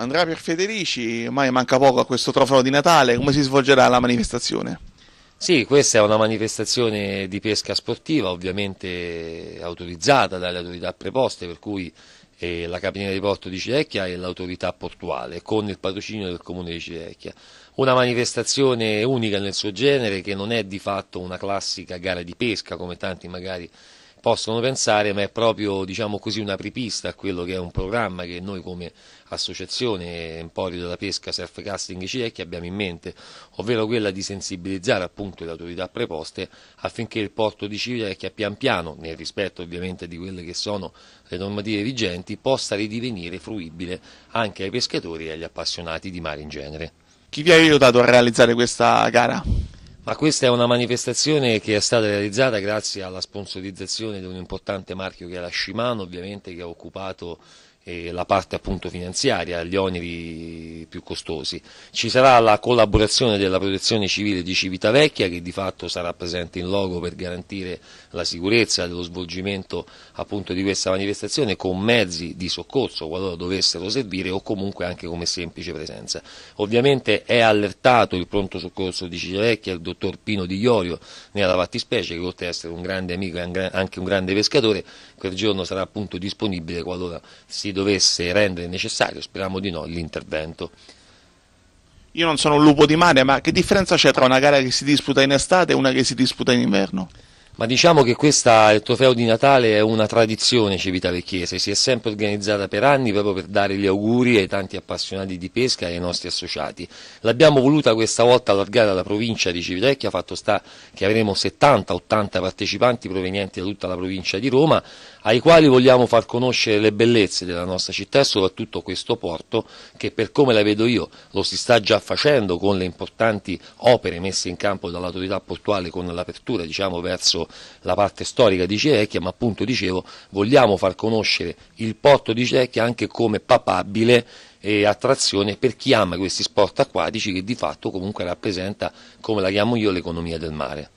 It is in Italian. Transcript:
Andrà per Federici, ormai manca poco a questo trofeo di Natale, come si svolgerà la manifestazione? Sì, questa è una manifestazione di pesca sportiva, ovviamente autorizzata dalle autorità preposte, per cui eh, la Capitania di Porto di Cirecchia e l'autorità portuale, con il patrocinio del Comune di Cirecchia. Una manifestazione unica nel suo genere che non è di fatto una classica gara di pesca come tanti magari possono pensare, ma è proprio diciamo così, una pripista a quello che è un programma che noi come associazione Emporio della Pesca Surf Casting Cilecchi abbiamo in mente, ovvero quella di sensibilizzare appunto le autorità preposte affinché il porto di Cilecchia pian piano, nel rispetto ovviamente di quelle che sono le normative vigenti, possa ridivenire fruibile anche ai pescatori e agli appassionati di mare in genere. Chi vi ha aiutato a realizzare questa gara? Ma questa è una manifestazione che è stata realizzata grazie alla sponsorizzazione di un importante marchio che è la Shimano, ovviamente che ha occupato la parte appunto finanziaria, gli oneri più costosi. Ci sarà la collaborazione della protezione civile di Civitavecchia che di fatto sarà presente in loco per garantire la sicurezza dello svolgimento appunto di questa manifestazione con mezzi di soccorso qualora dovessero servire o comunque anche come semplice presenza. Ovviamente è allertato il pronto soccorso di Civitavecchia il dottor Pino Di Iorio nella fattispecie che oltre ad essere un grande amico e anche un grande pescatore quel giorno sarà appunto disponibile qualora si dovesse dovesse rendere necessario, speriamo di no, l'intervento. Io non sono un lupo di mare, ma che differenza c'è tra una gara che si disputa in estate e una che si disputa in inverno? Ma diciamo che questo trofeo di Natale è una tradizione civitavecchiese, si è sempre organizzata per anni proprio per dare gli auguri ai tanti appassionati di pesca e ai nostri associati. L'abbiamo voluta questa volta allargare alla provincia di Civitavecchia, fatto sta che avremo 70-80 partecipanti provenienti da tutta la provincia di Roma, ai quali vogliamo far conoscere le bellezze della nostra città e soprattutto questo porto che per come la vedo io lo si sta già facendo con le importanti opere messe in campo dall'autorità portuale con l'apertura diciamo, verso la parte storica di Cerecchia, ma appunto dicevo vogliamo far conoscere il porto di Cerecchia anche come papabile e eh, attrazione per chi ama questi sport acquatici che di fatto comunque rappresenta, come la chiamo io, l'economia del mare.